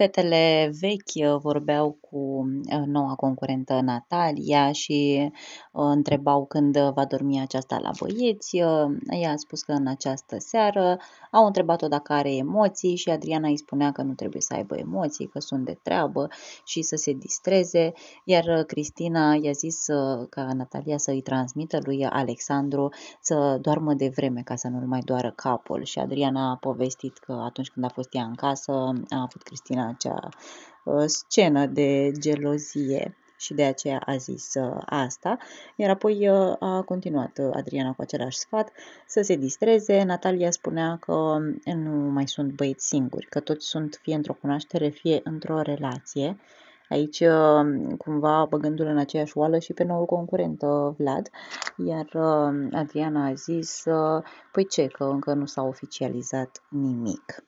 Fetele vechi uh, vorbeau cu uh, noua concurentă Natalia și uh, întrebau când va dormi aceasta la băieți. Ea a spus că în această seară au întrebat-o dacă are emoții și Adriana îi spunea că nu trebuie să aibă emoții, că sunt de treabă și să se distreze, iar Cristina i-a zis ca Natalia să îi transmită lui Alexandru să doarmă de vreme ca să nu-l mai doară capul și Adriana a povestit că atunci când a fost ea în casă a avut Cristina acea ă, scenă de gelozie și de aceea a zis ă, asta. Iar apoi ă, a continuat Adriana cu același sfat să se distreze. Natalia spunea că nu mai sunt băieți singuri, că toți sunt fie într-o cunoaștere, fie într-o relație. Aici, cumva, băgându-l în aceeași oală și pe noul concurent, Vlad. Iar Adriana a zis, păi ce, că încă nu s-a oficializat nimic.